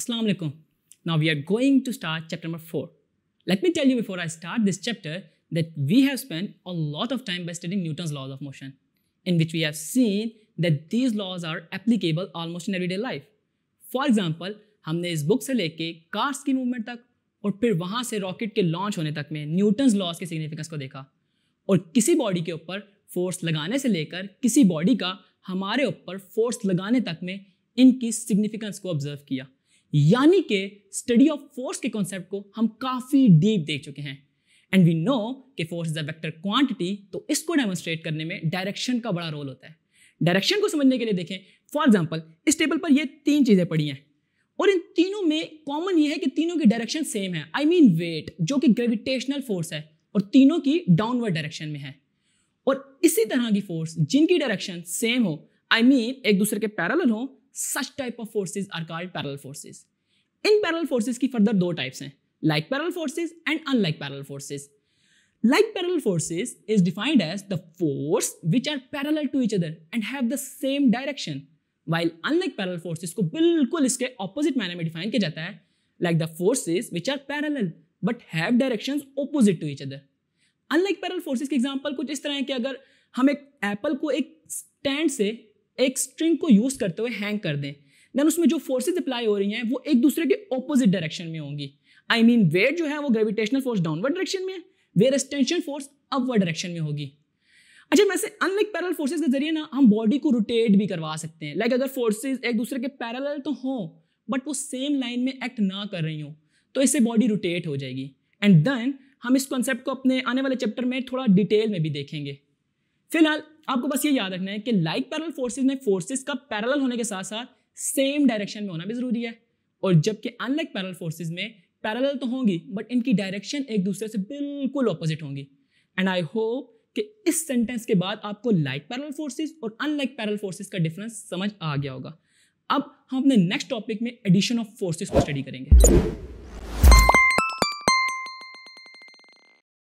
Assalamu alaikum. Now we are going to start chapter number 4. Let me tell you before I start this chapter that we have spent a lot of time by studying Newton's laws of motion, in which we have seen that these laws are applicable almost in everyday life. For example, हमने इस book से लेके cars की movement तक और फिर वहाँ से रॉकेट के लॉन्च होने तक में न्यूटन्स लॉज के सिग्निफिकेंस को देखा और किसी बॉडी के ऊपर फोर्स लगाने से लेकर किसी बॉडी का हमारे ऊपर फोर्स लगाने तक में इनकी सिग्निफिकेंस को ऑब्जर्व किया यानी के स्टडी ऑफ फोर्स के कॉन्सेप्ट को हम काफ़ी डीप देख चुके हैं एंड वी नो कि force is a vector quantity तो इसको डेमोन्स्ट्रेट करने में डायरेक्शन का बड़ा रोल होता है डायरेक्शन को समझने के लिए देखें फॉर एग्जाम्पल इस टेबल पर ये तीन चीज़ें पड़ी हैं और इन तीनों में कॉमन ये है कि तीनों की डायरेक्शन सेम है आई मीन वेट जो कि ग्रेविटेशनल फोर्स है और तीनों की डाउनवर्ड डायरेक्शन में है और इसी तरह की फोर्स जिनकी डायरेक्शन सेम हो आई I मीन mean, एक दूसरे के पैरल हो such type of forces are called parallel forces इन पैरल फोर्सेज की फर्दर दो टाइप्स हैं like parallel forces and unlike parallel forces like parallel forces is defined as the force which are parallel to each other and have the same direction while unlike parallel forces को बिल्कुल इसके opposite manner में define किया जाता है like the forces which are parallel but have direction opposite to each other unlike parallel forces के example कुछ इस तरह है कि अगर हम एक एप्पल को एक स्टैंड से एक स्ट्रिंग को यूज़ करते हुए हैंग कर दें देन उसमें जो फोर्सेज अप्लाई हो रही हैं वो एक दूसरे के ऑपोजिट डायरेक्शन में होंगी आई मीन वेट जो है वो ग्रेविटेशनल फोर्स डाउनवर्ड डायरेक्शन में है where extension force upward direction में होगी अच्छा वैसे अनलाइक पैरल फोर्सेज के जरिए ना हम बॉडी को रोटेट भी करवा सकते हैं लाइक like अगर फोर्सेज एक दूसरे के पैरल तो हों बट वो सेम लाइन में एक्ट ना कर रही हों तो इससे बॉडी रोटेट हो जाएगी एंड देन हम इस कॉन्सेप्ट को अपने आने वाले चैप्टर में थोड़ा डिटेल में भी देखेंगे फिलहाल आपको बस ये याद रखना है कि लाइक पैरल फोर्सेज में फोर्सेज का पैरल होने के साथ साथ सेम डायरेक्शन में होना भी जरूरी है और जबकि अनलाइक पैरल फोर्सेज में पैरल तो होंगी बट इनकी डायरेक्शन एक दूसरे से बिल्कुल ऑपोजिट होंगी एंड आई होप कि इस सेंटेंस के बाद आपको लाइक पैरल फोर्सेज और अनलाइक पैरल फोर्सेज का डिफरेंस समझ आ गया होगा अब हम अपने नेक्स्ट टॉपिक में एडिशन ऑफ फोर्सेज को स्टडी करेंगे